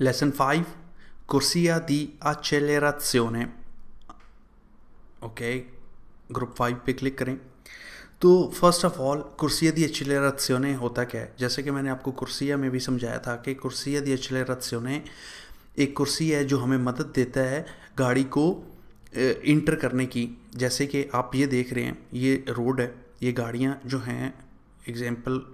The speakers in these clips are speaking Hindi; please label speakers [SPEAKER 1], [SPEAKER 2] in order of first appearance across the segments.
[SPEAKER 1] Lesson 5 Corsia di accelerazione okay group five पे क्लिक करें तो फर्स्ट ऑफ ऑल कुर्सिया दी एचलेरात्योने होता क्या है जैसे कि मैंने आपको कुर्सिया में भी समझाया था कि कुर्सिया दी एचलेरात्योने एक कुर्सी है जो हमें मदद देता है गाड़ी को इंटर करने की जैसे कि आप ये देख रहे हैं ये रोड है ये गाड़ियाँ जो हैं एग्जांपल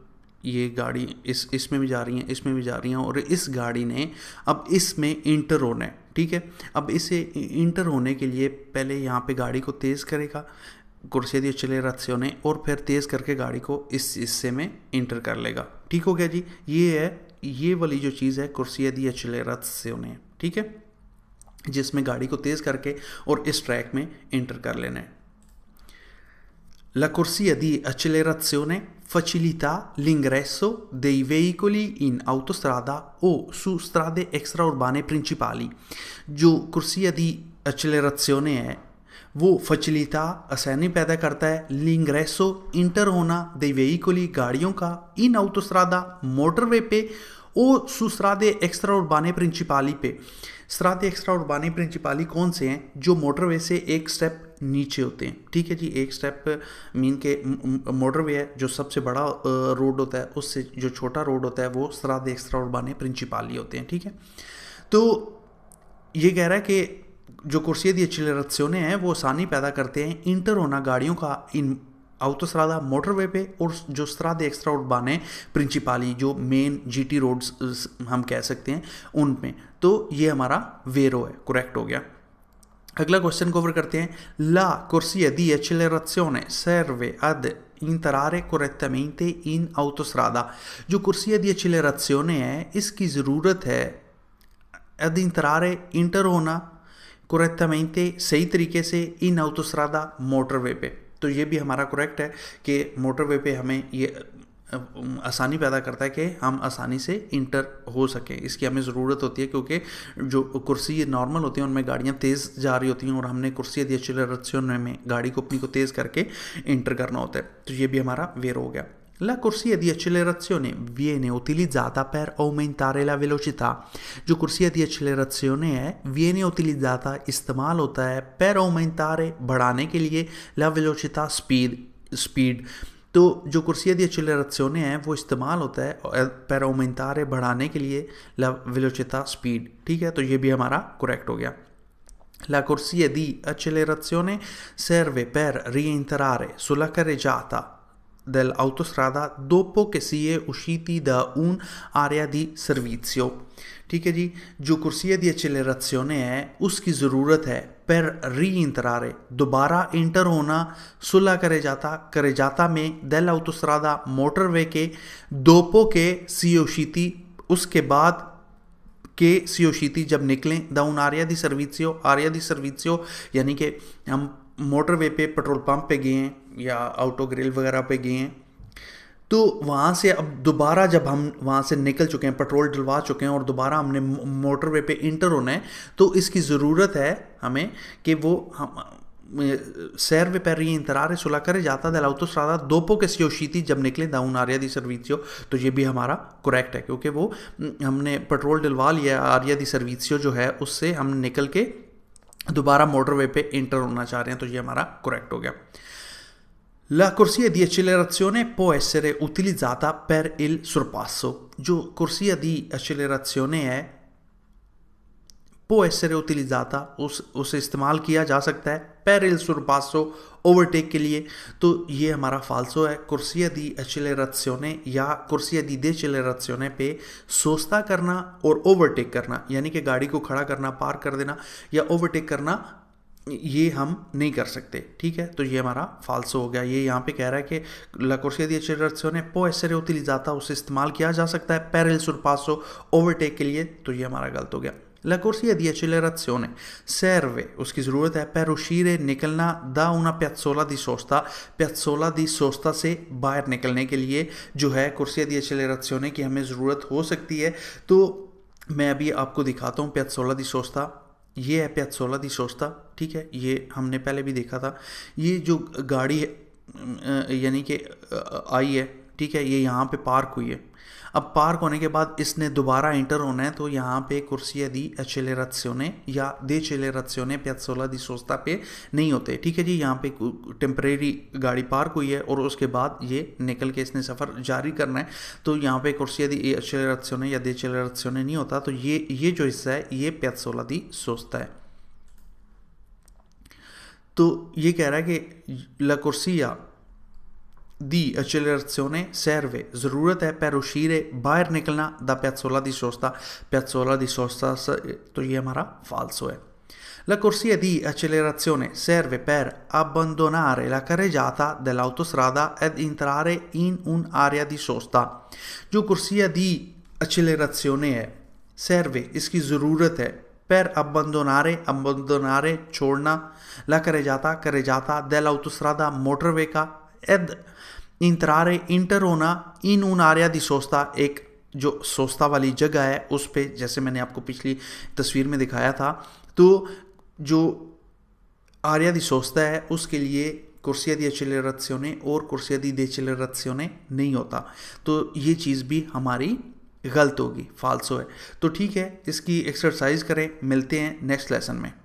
[SPEAKER 1] ये गाड़ी इस इसमें भी जा रही हैं इसमें भी जा रही हैं और इस गाड़ी ने अब इसमें इंटर होना है ठीक है अब इसे इंटर होने के लिए पहले यहाँ पे गाड़ी को तेज़ करेगा दिए चले से उन्हें और फिर तेज़ करके गाड़ी को इस हिस्से में इंटर कर लेगा ठीक हो गया जी ये है ये वाली जो चीज़ है कुर्सी दिए चले उन्हें ठीक है जिसमें गाड़ी को तेज़ करके और इस ट्रैक में इंटर कर लेना है La corsia di accelerazione facilita l'ingresso dei veicoli in autostrada o su strade extraurbane principali. जो corsia di accelerazione è वो फैसिलिता आसानी पैदा करता है लिंग्रेसो इंटर होना दे वेहीकुली गाड़ियों का इन आउटोस्त्रादा motorway o su strade extraurbane principali पे strade extraurbane principali कौन से हैं जो motorway से एक step नीचे होते हैं ठीक है जी एक स्टेप मीन के मोटरवे है जो सबसे बड़ा रोड होता है उससे जो छोटा रोड होता है वो सराद एक्स्ट्रा उर्बाने प्रिंसिपाली होते हैं ठीक है तो ये कह रहा है कि जो कुर्सी दी रत्स्योने हैं वो आसानी पैदा करते हैं इंटर होना गाड़ियों का इन आउतोस्रादा मोटरवे पे और जो स्त्राद एक्स्ट्रा बाने प्रिंसिपाली जो मेन जीटी रोड्स हम कह सकते हैं उन पे तो ये हमारा वेरो है करेक्ट हो गया अगला क्वेश्चन कवर करते हैं ला कुर्सी दी एक्सेलरेशन सर्वे अद इंतरारे कोरेक्टामेंटे इन ऑटोस्ट्राडा जो कुर्सी दी एक्सेलरेशन है इसकी जरूरत है अद इंतरारे इंटर होना कोरेक्टामेंटे सही तरीके से इन ऑटोस्ट्राडा मोटरवे पे तो ये भी हमारा करेक्ट है कि मोटरवे पे हमें ये आसानी पैदा करता है कि हम आसानी से इंटर हो सकें इसकी हमें ज़रूरत होती है क्योंकि जो कुर्सी नॉर्मल होती हैं उनमें गाड़ियाँ तेज़ जा रही होती हैं और हमने कुर्सी दी अच्छी से में गाड़ी को अपनी को तेज़ करके इंटर करना होता है तो ये भी हमारा वेर हो गया La corsia di accelerazione viene utilizzata per aumentare la velocità. जो कुर्सी कुर्सिया दी accelerazione है उतिली ज़्यादा इस्तेमाल होता है पैर per तारे बढ़ाने के लिए ला velocità स्पीड स्पीड तो जो कुर्सियाँ दी एक्सेलराционें हैं वो इस्तेमाल होता है पैर बढ़ाने के लिए la velocità speed ठीक है तो ये भी हमारा करेक्ट हो गया La corsia di accelerazione serve per rientrare sulla carreggiata dell'autostrada dopo che si è usciti da un'area di servizio. ठीक है जी जो कुर्सिया दी एक्सेलराcionें है उसकी ज़रूरत पर री इंतरारे दोबारा इंटर होना सुलह करे जाता करे जाता में दैला उतुसरादा मोटरवे के दोपो के सीओशीती उसके बाद के सीओशीती जब निकलें दाउन आर्या दी सर्विसो आर्या दी सर्विसियो यानी कि हम मोटरवे पे पेट्रोल पंप पे गए हैं या आउटो ग्रिल वगैरह पे गए हैं तो वहाँ से अब दोबारा जब हम वहाँ से निकल चुके हैं पेट्रोल डलवा चुके हैं और दोबारा हमने मोटरवे पे इंटर होना है तो इसकी ज़रूरत है हमें कि वो हम सैर वे पैर serve per rientrare sulla carreggiata तो dopo दोपो के è शीति जब निकले दाऊन आर्या दी सर्विसियो तो ये भी हमारा करेक्ट है क्योंकि वो हमने पेट्रोल डलवा लिया आर्या दी सर्विसियो जो है उससे हम निकल के दोबारा मोटरवे पे इंटर होना चाह रहे हैं तो ये हमारा करेक्ट हो गया La corsia di accelerazione può essere utilizzata per il sorpasso. Giù, corsia di accelerazione è può essere उस, उस, उसे इस्तेमाल किया जा सकता है पैरल सुरपासो ओवरटेक के लिए तो ये हमारा फालसो है कुर्सिया दी एचलेराने या कुर्सिया दी दे चिलेराने पे सोस्ता करना और ओवरटेक करना यानी कि गाड़ी को खड़ा करना पार कर देना या ओवरटेक करना ये हम नहीं कर सकते ठीक है तो ये हमारा फालसो हो गया ये यहाँ पे कह रहा है कि लकोर्सिया दी ने पो उतली जाता उसे इस्तेमाल किया जा सकता है पैरल सुरपासो ओवरटेक के लिए तो ये हमारा गलत हो गया La corsia di सैर वे उसकी ज़रूरत है पैरोशीरे निकलना दा उना प्यासोला दी सोस्ता प्यासोला दी सोस्ता से बाहर निकलने के लिए जो है कुर्सिया दी ने की हमें ज़रूरत हो सकती है तो मैं अभी आपको दिखाता हूँ प्यासोला दी सोस्ता ये है प्याज सोलह दी सोचता ठीक है ये हमने पहले भी देखा था ये जो गाड़ी है यानी कि आई है ठीक है ये यहाँ पे पार्क हुई है अब पार्क होने के बाद इसने दोबारा एंटर होना है तो यहाँ पे कुर्सियाँ दी ने या दे ने प्यासोला दी सोस्ता पे नहीं होते ठीक है जी यहाँ पे टेम्परेरी गाड़ी पार्क हुई है और उसके बाद ये निकल के इसने सफ़र जारी करना है तो यहाँ पे कुर्सियाँ दी ए ने या दे चेले ने नहीं होता तो ये ये जो हिस्सा है ये प्यासोला दी सोस्ता है तो ये कह रहा है कि ला कुर्सिया di accelerazione serve srurate per uscire उशीरे बाहर da piazzola di sosta piazzola di sosta तो ये eh, falso è eh. la corsia di accelerazione serve per abbandonare la carreggiata dell'autostrada ed entrare in un'area di sosta. जो corsia di accelerazione è serve इसकी per abbandonare abbandonare छोड़ना la carreggiata carreggiata dell'autostrada motorway का ed entrare interona in un'area di sosta एक जो सोस्ता वाली जगह है उस पर जैसे मैंने आपको पिछली तस्वीर में दिखाया था तो जो आर्या दी सोस्ता है उसके लिए कुर्सिया दी अचलरत्स्यों और कुर्सिया दी देचलरत्स्यों नहीं होता तो ये चीज़ भी हमारी गलत होगी फालसो है तो ठीक है इसकी एक्सरसाइज करें मिलते हैं नेक्स्ट लेसन में